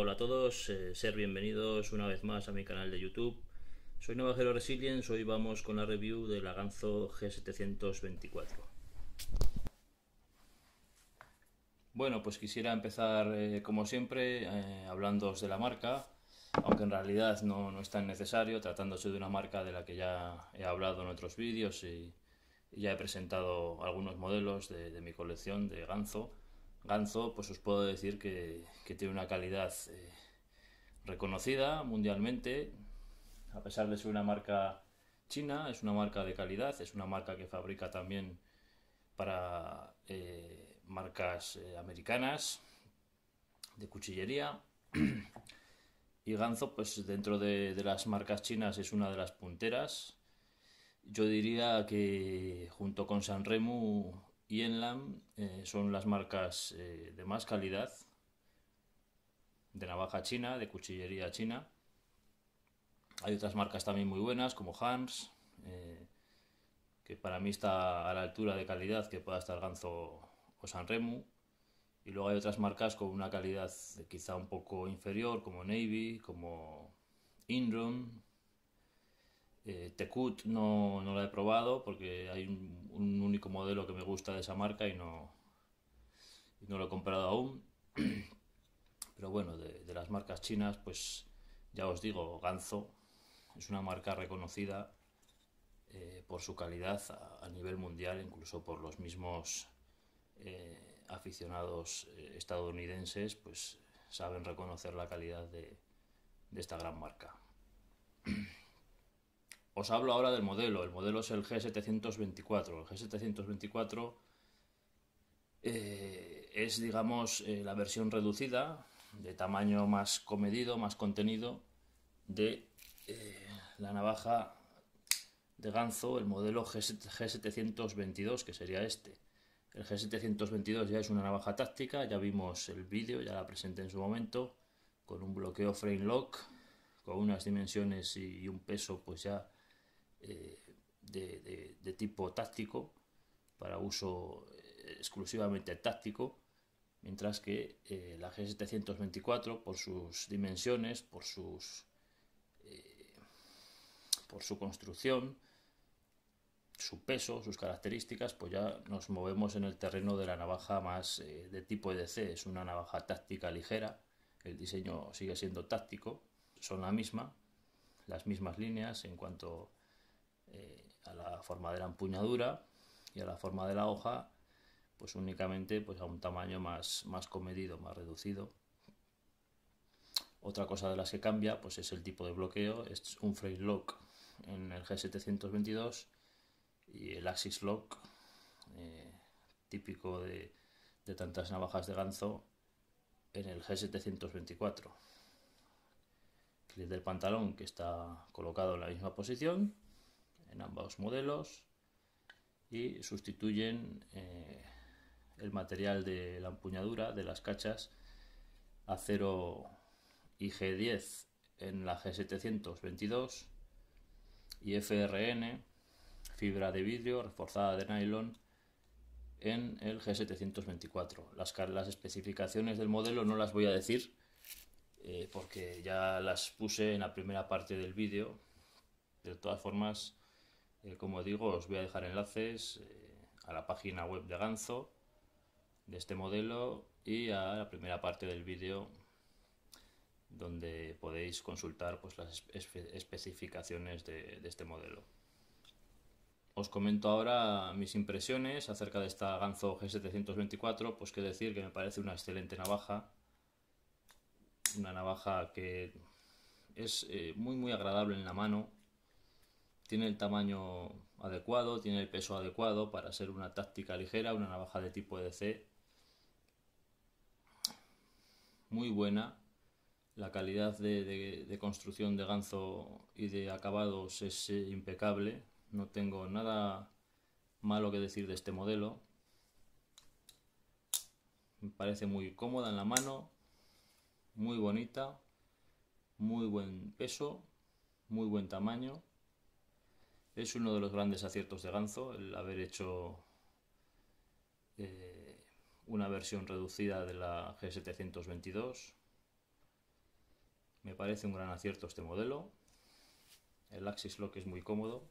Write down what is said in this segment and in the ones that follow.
Hola a todos, eh, ser bienvenidos una vez más a mi canal de YouTube. Soy Navajero Resilience, hoy vamos con la review de la Ganzo G724. Bueno, pues quisiera empezar eh, como siempre eh, hablándoos de la marca, aunque en realidad no, es tan necesario, tratándose de una marca de la que ya he hablado en otros vídeos y, ya he presentado algunos modelos de mi colección de Ganzo Ganzo, pues os puedo decir que, tiene una calidad eh, reconocida mundialmente, a pesar de ser una marca china, es una marca de calidad, es una marca que fabrica también para eh, marcas eh, americanas de cuchillería. y Ganzo, pues dentro de, las marcas chinas es una de las punteras. Yo diría que junto con remo y Enlam eh, son las marcas eh, de más calidad de navaja china, de cuchillería china. Hay otras marcas también muy buenas como Hans, eh, que para mí está a la altura de calidad que pueda estar Ganzo o Sanremu. Y luego hay otras marcas con una calidad quizá un poco inferior como Navy, como Inron, eh, Tecut no, no, la he probado porque hay un, único modelo que me gusta de esa marca y no, no lo he comprado aún. Pero bueno, de, las marcas chinas, pues ya os digo, Ganzo es una marca reconocida eh, por su calidad a, nivel mundial, incluso por los mismos eh, aficionados estadounidenses, pues saben reconocer la calidad de, de esta gran marca. Os hablo ahora del modelo. El modelo es el G724. El G724 eh, es, digamos, eh, la versión reducida, de tamaño más comedido, más contenido, de eh, la navaja de ganzo, el modelo G722, que sería este. El G722 ya es una navaja táctica, ya vimos el vídeo, ya la presenté en su momento, con un bloqueo frame lock, con unas dimensiones y un peso pues ya eh, de, tipo táctico, para uso eh, exclusivamente táctico, mientras que eh, la G724 por sus dimensiones, por sus por su construcción, su peso, sus características, pues ya nos movemos en el terreno de la navaja más de tipo EDC, es una navaja táctica ligera, el diseño sigue siendo táctico, son la misma, las mismas líneas en cuanto eh, a la forma de la empuñadura y a la forma de la hoja, pues únicamente pues a un tamaño más, comedido, más reducido. Otra cosa de las que cambia pues es el tipo de bloqueo, es un frame lock en el G722 y el axis lock eh, típico de, tantas navajas de ganzo en el G724. Clip del pantalón que está colocado en la misma posición ambos modelos y sustituyen eh, el material de la empuñadura de las cachas acero IG10 en la G722 y FRN fibra de vidrio reforzada de nylon en el G724. Las, especificaciones del modelo no las voy a decir eh, porque ya las puse en la primera parte del vídeo. De todas formas, eh, como digo, os voy a dejar enlaces eh, a la página web de Ganzo de este modelo y a la primera parte del vídeo donde podéis consultar pues, las especificaciones de, este modelo. Os comento ahora mis impresiones acerca de esta Ganzo G724, pues que decir que me parece una excelente navaja, una navaja que es eh, muy muy agradable en la mano, tiene el tamaño adecuado, tiene el peso adecuado para ser una táctica ligera, una navaja de tipo EDC. Muy buena. La calidad de, construcción de ganzo y de acabados es eh, impecable. No tengo nada malo que decir de este modelo. Me parece muy cómoda en la mano, muy bonita, muy buen peso, muy buen tamaño es uno de los grandes aciertos de Ganzo, el haber hecho eh, una versión reducida de la G722. Me parece un gran acierto este modelo. El Axis Lock es muy cómodo.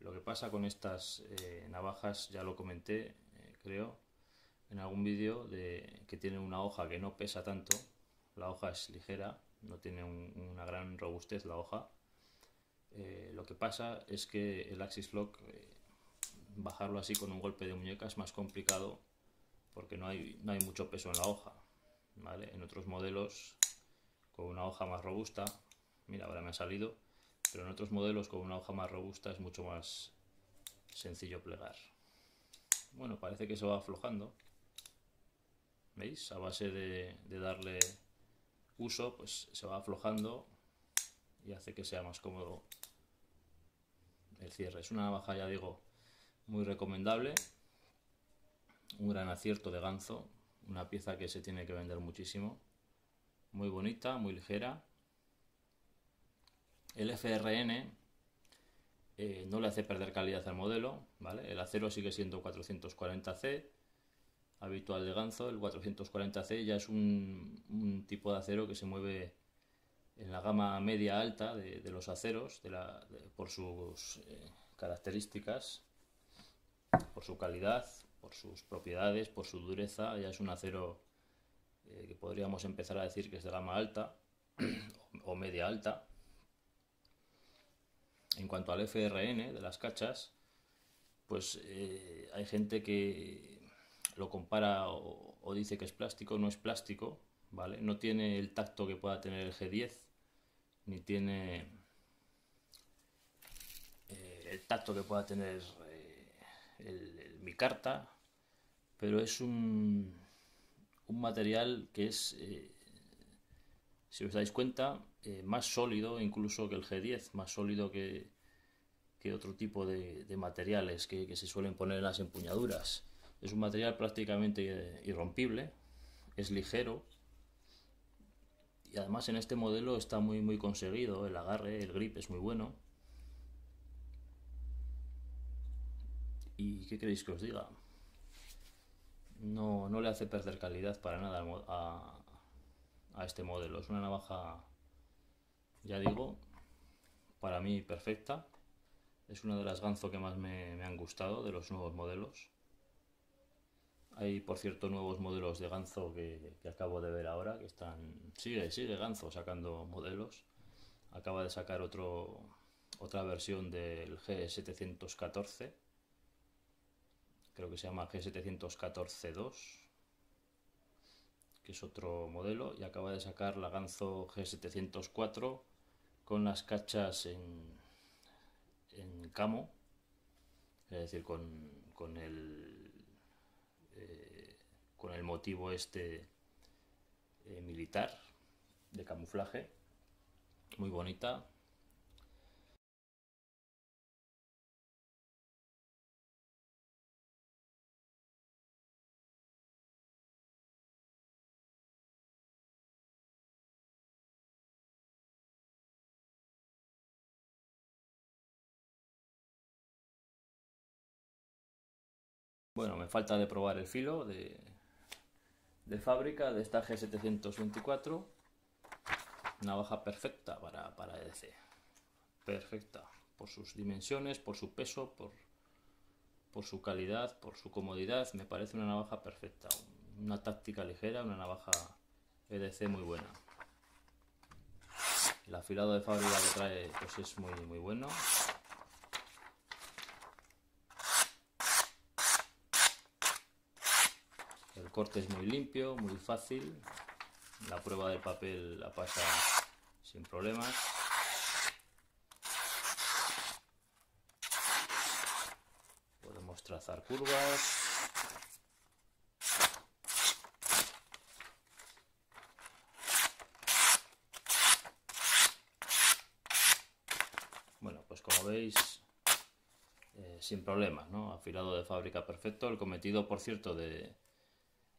Lo que pasa con estas eh, navajas, ya lo comenté, eh, creo, en algún vídeo, que tienen una hoja que no pesa tanto. La hoja es ligera, no tiene una gran robustez la hoja eh, lo que pasa es que el Axis Lock, eh, bajarlo así con un golpe de muñeca es más complicado porque no hay, no hay mucho peso en la hoja. En otros modelos, con una hoja más robusta, mira, ahora me ha salido, pero en otros modelos con una hoja más robusta es mucho más sencillo plegar. Bueno, parece que se va aflojando. ¿Veis? A base de, de darle uso, pues se va aflojando y hace que sea más cómodo cierre. Es una navaja, ya digo, muy recomendable. Un gran acierto de ganzo. Una pieza que se tiene que vender muchísimo. Muy bonita, muy ligera. El FRN eh, no le hace perder calidad al modelo. ¿vale? El acero sigue siendo 440C habitual de ganzo. El 440C ya es un, un tipo de acero que se mueve en la gama media alta de, los aceros de la, por sus eh, características, por su calidad, por sus propiedades, por su dureza. Ya es un acero eh, que podríamos empezar a decir que es de gama alta o, media alta. En cuanto al FRN de las cachas, pues eh, hay gente que lo compara o, dice que es plástico, no es plástico, ¿vale? No tiene el tacto que pueda tener el G10, ni tiene eh, el tacto que pueda tener eh, mi carta, pero es un, un material que es, eh, si os dais cuenta, más sólido incluso que el G10, más sólido que, otro tipo de, materiales que, que, se suelen poner en las empuñaduras. Es un material prácticamente irrompible, es ligero, y además en este modelo está muy muy conseguido, el agarre, el grip es muy bueno. ¿Y qué queréis que os diga? No, no le hace perder calidad para nada a, este modelo. Es una navaja, ya digo, para mí perfecta. Es una de las ganzo que más me han gustado de los nuevos modelos. Hay, por cierto, nuevos modelos de ganzo que, acabo de ver ahora, que están... Sigue, sigue ganzo sacando modelos. Acaba de sacar otro, otra versión del G714. Creo que se llama G714-2 que es otro modelo, y acaba de sacar la Ganzo G704 con las cachas en, camo, es decir, con el con el motivo este eh, militar de camuflaje. Muy bonita. Bueno, me falta de probar el filo de, de fábrica de esta G724. Navaja perfecta para, EDC. Perfecta. Por sus dimensiones, por su peso, por, por su calidad, por su comodidad. Me parece una navaja perfecta. Una táctica ligera, una navaja EDC muy buena. El afilado de fábrica que trae pues es muy, muy bueno. corte es muy limpio, muy fácil. La prueba de papel la pasa sin problemas. Podemos trazar curvas. Bueno, pues como veis, eh, sin problemas, Afilado de fábrica perfecto. El cometido, por cierto, de,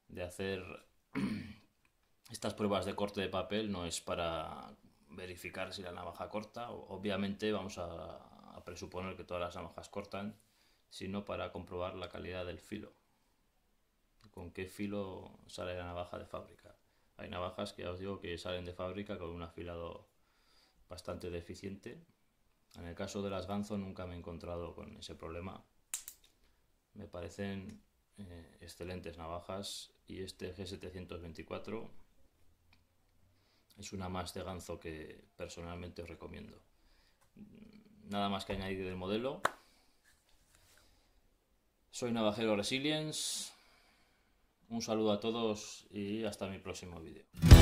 de hacer estas pruebas de corte de papel no es para verificar si la navaja corta. Obviamente vamos a, presuponer que todas las navajas cortan, sino para comprobar la calidad del filo. Con qué filo sale la navaja de fábrica. Hay navajas que ya os digo que salen de fábrica con un afilado bastante deficiente. En el caso de las Ganzo nunca me he encontrado con ese problema. Me parecen eh, excelentes navajas y este G724 es una más de ganzo que personalmente os recomiendo. Nada más que añadir del modelo. Soy Navajero Resilience. Un saludo a todos y hasta mi próximo vídeo.